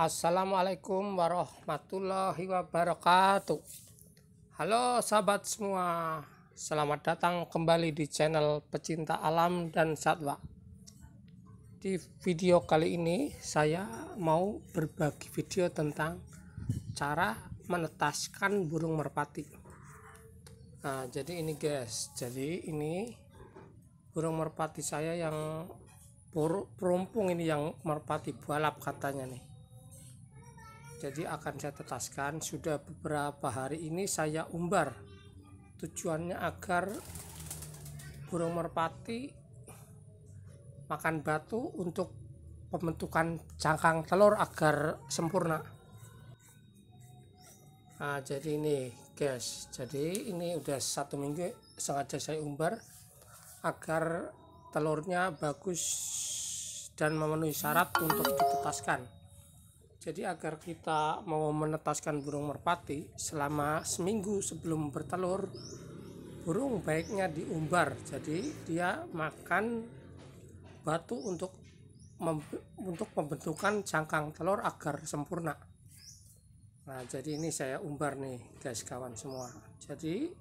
Assalamualaikum warahmatullahi wabarakatuh Halo sahabat semua Selamat datang kembali di channel pecinta alam dan satwa Di video kali ini saya mau berbagi video tentang Cara menetaskan burung merpati Nah jadi ini guys Jadi ini burung merpati saya yang burung perumpung ini yang merpati balap katanya nih jadi akan saya tetaskan sudah beberapa hari ini saya umbar. Tujuannya agar burung merpati makan batu untuk pembentukan cangkang telur agar sempurna. Nah, jadi ini guys, jadi ini udah satu minggu sengaja saya umbar agar telurnya bagus dan memenuhi syarat untuk ditetaskan. Jadi agar kita mau menetaskan burung merpati selama seminggu sebelum bertelur, burung baiknya diumbar. Jadi dia makan batu untuk mem untuk pembentukan cangkang telur agar sempurna. Nah, jadi ini saya umbar nih, guys, kawan semua. Jadi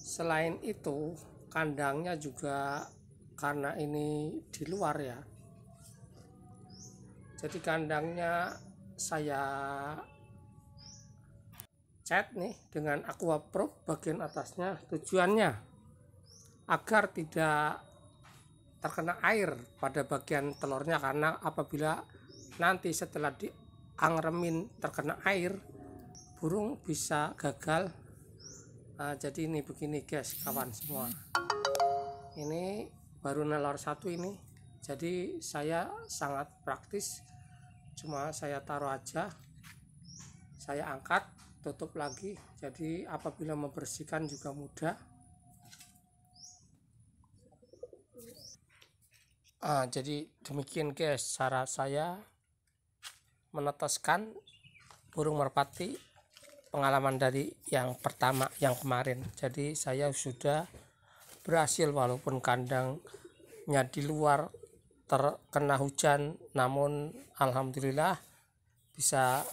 selain itu, kandangnya juga karena ini di luar ya, jadi kandangnya saya cat nih dengan aqua probe bagian atasnya tujuannya agar tidak terkena air pada bagian telurnya karena apabila nanti setelah diangremin terkena air burung bisa gagal nah, jadi ini begini guys kawan semua ini baru nelor satu ini jadi saya sangat praktis cuma saya taruh aja saya angkat tutup lagi jadi apabila membersihkan juga mudah ah, jadi demikian guys cara saya meneteskan burung merpati pengalaman dari yang pertama yang kemarin jadi saya sudah berhasil walaupun kandangnya di luar terkena hujan namun alhamdulillah bisa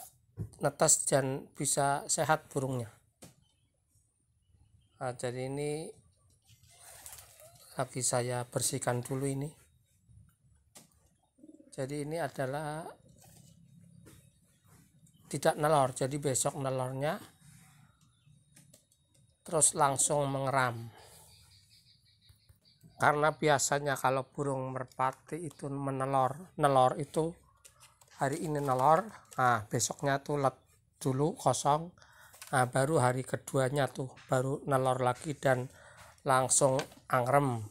netes dan bisa sehat burungnya nah, jadi ini lagi saya bersihkan dulu ini jadi ini adalah tidak nelor jadi besok nelornya terus langsung mengeram karena biasanya kalau burung merpati itu menelor nelor itu hari ini nelor nah besoknya tuh let dulu kosong nah baru hari keduanya tuh baru nelor lagi dan langsung angrem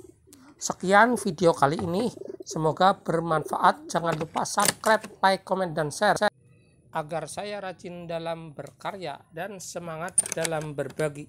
sekian video kali ini semoga bermanfaat jangan lupa subscribe like comment dan share agar saya rajin dalam berkarya dan semangat dalam berbagi